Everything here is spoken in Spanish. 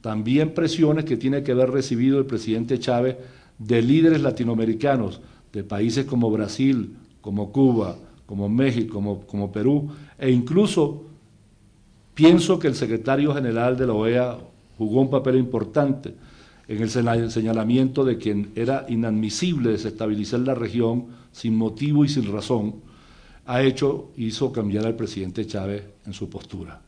También presiones que tiene que haber recibido el presidente Chávez de líderes latinoamericanos, de países como Brasil, como Cuba, como México, como, Perú, e incluso pienso que el secretario general de la OEA jugó un papel importante en el señalamiento de que era inadmisible desestabilizar la región sin motivo y sin razón, ha hecho, hizo cambiar al presidente Chávez en su postura.